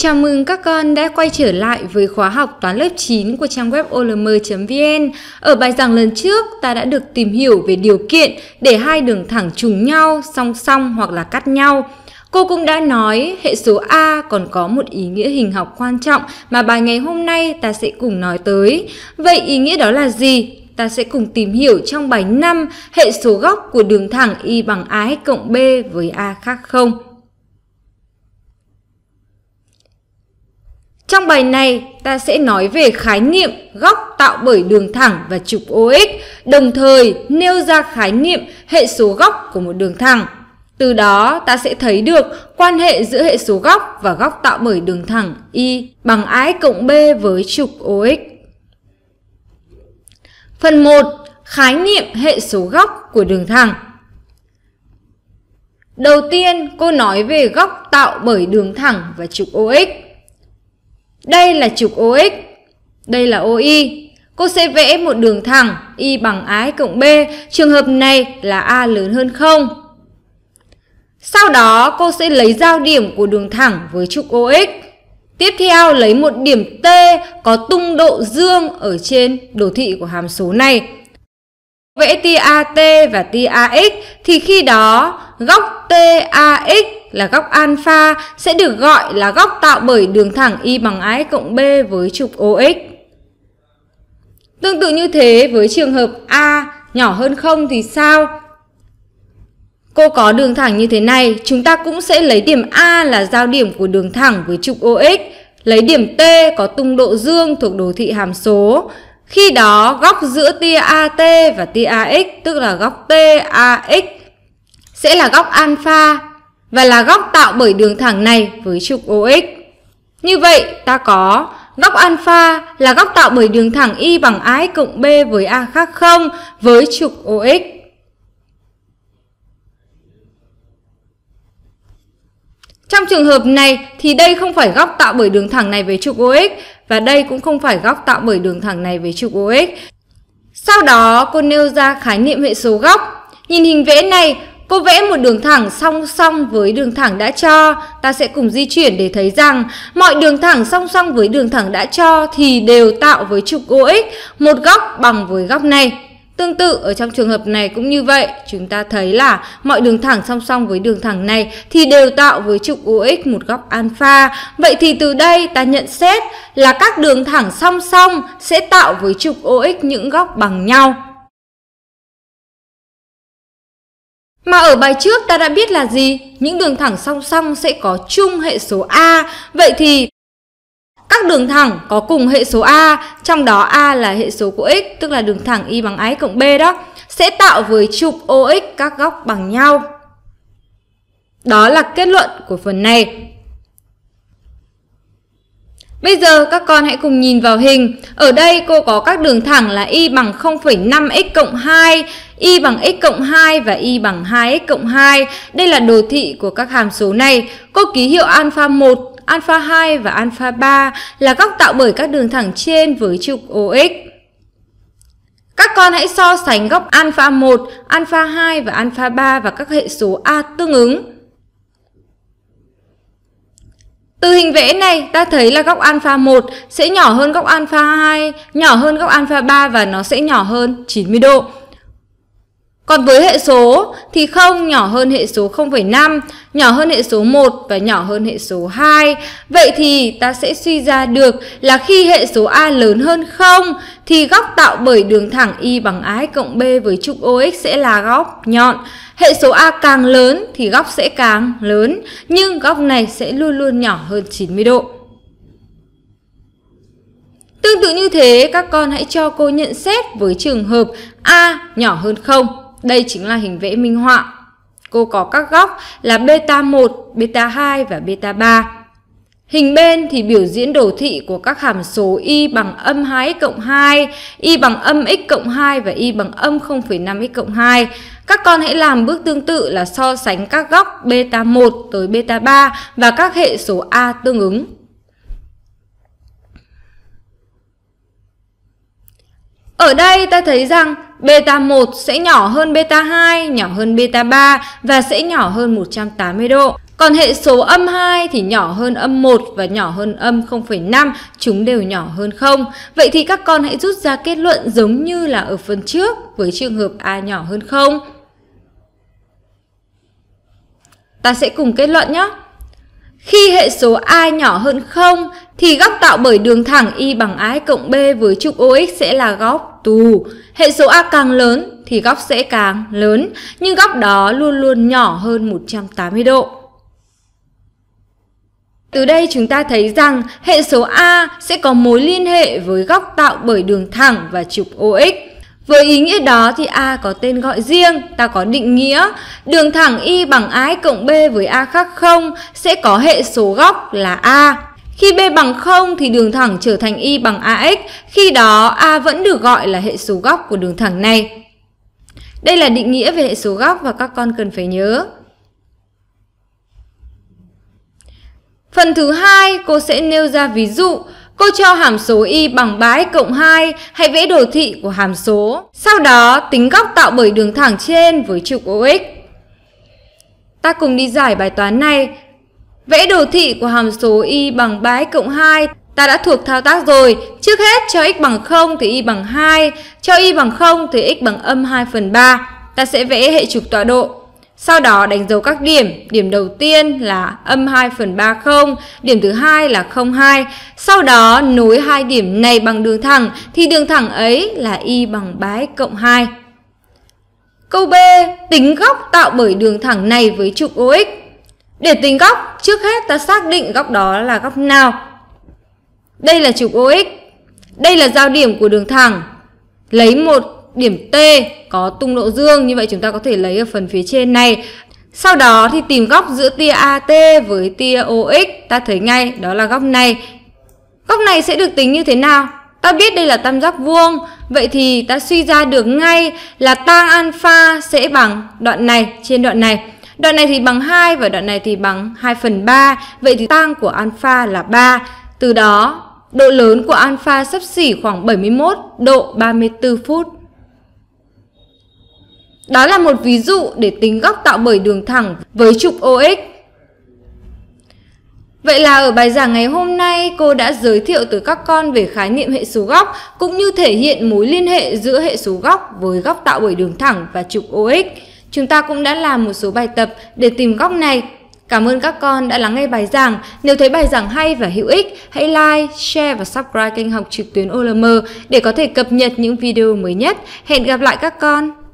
Chào mừng các con đã quay trở lại với khóa học toán lớp 9 của trang web olm.vn. Ở bài giảng lần trước, ta đã được tìm hiểu về điều kiện để hai đường thẳng trùng nhau, song song hoặc là cắt nhau. Cô cũng đã nói hệ số A còn có một ý nghĩa hình học quan trọng mà bài ngày hôm nay ta sẽ cùng nói tới. Vậy ý nghĩa đó là gì? Ta sẽ cùng tìm hiểu trong bài 5 hệ số góc của đường thẳng y bằng AX cộng B với A khác không. Trong bài này, ta sẽ nói về khái niệm góc tạo bởi đường thẳng và trục OX, đồng thời nêu ra khái niệm hệ số góc của một đường thẳng. Từ đó, ta sẽ thấy được quan hệ giữa hệ số góc và góc tạo bởi đường thẳng Y bằng I cộng B với trục OX. Phần 1. Khái niệm hệ số góc của đường thẳng Đầu tiên, cô nói về góc tạo bởi đường thẳng và trục OX. Đây là trục OX, đây là Oy. Cô sẽ vẽ một đường thẳng Y bằng ái cộng B, trường hợp này là A lớn hơn 0. Sau đó cô sẽ lấy giao điểm của đường thẳng với trục OX. Tiếp theo lấy một điểm T có tung độ dương ở trên đồ thị của hàm số này. Vẽ tia AT và tia AX thì khi đó góc TAX là góc alpha sẽ được gọi là góc tạo bởi đường thẳng y bằng a cộng b với trục OX. Tương tự như thế với trường hợp a nhỏ hơn 0 thì sao? Cô có đường thẳng như thế này, chúng ta cũng sẽ lấy điểm A là giao điểm của đường thẳng với trục OX, lấy điểm T có tung độ dương thuộc đồ thị hàm số. Khi đó, góc giữa tia AT và tia AX, tức là góc TAX, sẽ là góc alpha và là góc tạo bởi đường thẳng này với trục OX. Như vậy, ta có góc alpha là góc tạo bởi đường thẳng y bằng AX cộng B với A khác 0 với trục OX. Trong trường hợp này thì đây không phải góc tạo bởi đường thẳng này với trục OX và đây cũng không phải góc tạo bởi đường thẳng này với trục OX. Sau đó, cô nêu ra khái niệm hệ số góc. Nhìn hình vẽ này, Cô vẽ một đường thẳng song song với đường thẳng đã cho, ta sẽ cùng di chuyển để thấy rằng mọi đường thẳng song song với đường thẳng đã cho thì đều tạo với trục OX một góc bằng với góc này. Tương tự ở trong trường hợp này cũng như vậy, chúng ta thấy là mọi đường thẳng song song với đường thẳng này thì đều tạo với trục OX một góc alpha. Vậy thì từ đây ta nhận xét là các đường thẳng song song sẽ tạo với trục OX những góc bằng nhau. Mà ở bài trước ta đã biết là gì? Những đường thẳng song song sẽ có chung hệ số A. Vậy thì các đường thẳng có cùng hệ số A, trong đó A là hệ số của x, tức là đường thẳng y bằng x cộng b đó, sẽ tạo với trục OX các góc bằng nhau. Đó là kết luận của phần này. Bây giờ các con hãy cùng nhìn vào hình. Ở đây cô có các đường thẳng là y bằng 0,5x cộng 2, y bằng x cộng 2 và y bằng 2x cộng 2. Đây là đồ thị của các hàm số này. Có ký hiệu alpha 1, alpha 2 và alpha 3 là góc tạo bởi các đường thẳng trên với trục OX. Các con hãy so sánh góc alpha 1, alpha 2 và alpha 3 và các hệ số A tương ứng. Từ hình vẽ này, ta thấy là góc alpha 1 sẽ nhỏ hơn góc alpha 2, nhỏ hơn góc alpha 3 và nó sẽ nhỏ hơn 90 độ. Còn với hệ số thì không nhỏ hơn hệ số 0,5, nhỏ hơn hệ số 1 và nhỏ hơn hệ số 2. Vậy thì ta sẽ suy ra được là khi hệ số A lớn hơn 0 thì góc tạo bởi đường thẳng Y bằng AX cộng B với trục OX sẽ là góc nhọn. Hệ số A càng lớn thì góc sẽ càng lớn, nhưng góc này sẽ luôn luôn nhỏ hơn 90 độ. Tương tự như thế, các con hãy cho cô nhận xét với trường hợp A nhỏ hơn 0. Đây chính là hình vẽ minh họa. Cô có các góc là beta 1, beta 2 và beta 3. Hình bên thì biểu diễn đồ thị của các hàm số y bằng âm 2x cộng 2, y bằng âm x cộng 2 và y bằng âm 0,5x cộng 2. Các con hãy làm bước tương tự là so sánh các góc beta 1 tới beta 3 và các hệ số a tương ứng. Ở đây ta thấy rằng beta 1 sẽ nhỏ hơn beta 2, nhỏ hơn beta 3 và sẽ nhỏ hơn 180 độ. Còn hệ số âm 2 thì nhỏ hơn âm 1 và nhỏ hơn âm 0,5, chúng đều nhỏ hơn 0. Vậy thì các con hãy rút ra kết luận giống như là ở phần trước với trường hợp A nhỏ hơn 0. Ta sẽ cùng kết luận nhé. Khi hệ số A nhỏ hơn 0 thì góc tạo bởi đường thẳng Y bằng AX cộng B với trục OX sẽ là góc tù. Hệ số A càng lớn thì góc sẽ càng lớn, nhưng góc đó luôn luôn nhỏ hơn 180 độ. Từ đây chúng ta thấy rằng hệ số A sẽ có mối liên hệ với góc tạo bởi đường thẳng và trục OX. Với ý nghĩa đó thì A có tên gọi riêng, ta có định nghĩa. Đường thẳng Y bằng ái cộng B với A khác không sẽ có hệ số góc là A. Khi B bằng 0 thì đường thẳng trở thành Y bằng AX, khi đó A vẫn được gọi là hệ số góc của đường thẳng này. Đây là định nghĩa về hệ số góc và các con cần phải nhớ. Phần thứ hai, cô sẽ nêu ra ví dụ Cô cho hàm số y bằng 3x cộng 2, hãy vẽ đồ thị của hàm số. Sau đó, tính góc tạo bởi đường thẳng trên với trục OX. Ta cùng đi giải bài toán này. Vẽ đồ thị của hàm số y bằng 3x cộng 2 ta đã thuộc thao tác rồi. Trước hết cho x bằng 0 thì y bằng 2, cho y bằng 0 thì x bằng âm 2 phần 3. Ta sẽ vẽ hệ trục tọa độ. Sau đó đánh dấu các điểm, điểm đầu tiên là âm 2 phần 30, điểm thứ hai là 02. Sau đó nối hai điểm này bằng đường thẳng thì đường thẳng ấy là y bằng 3 cộng 2. Câu B, tính góc tạo bởi đường thẳng này với trục OX. Để tính góc, trước hết ta xác định góc đó là góc nào. Đây là trục OX. Đây là giao điểm của đường thẳng. Lấy một điểm T có tung độ dương như vậy chúng ta có thể lấy ở phần phía trên này sau đó thì tìm góc giữa tia AT với tia OX ta thấy ngay đó là góc này góc này sẽ được tính như thế nào ta biết đây là tam giác vuông vậy thì ta suy ra được ngay là tang alpha sẽ bằng đoạn này trên đoạn này đoạn này thì bằng 2 và đoạn này thì bằng 2 phần 3 vậy thì tang của alpha là 3 từ đó độ lớn của alpha sắp xỉ khoảng 71 độ 34 phút đó là một ví dụ để tính góc tạo bởi đường thẳng với trục OX. Vậy là ở bài giảng ngày hôm nay cô đã giới thiệu tới các con về khái niệm hệ số góc cũng như thể hiện mối liên hệ giữa hệ số góc với góc tạo bởi đường thẳng và trục OX. Chúng ta cũng đã làm một số bài tập để tìm góc này. Cảm ơn các con đã lắng nghe bài giảng. Nếu thấy bài giảng hay và hữu ích, hãy like, share và subscribe kênh học trực tuyến OLM để có thể cập nhật những video mới nhất. Hẹn gặp lại các con!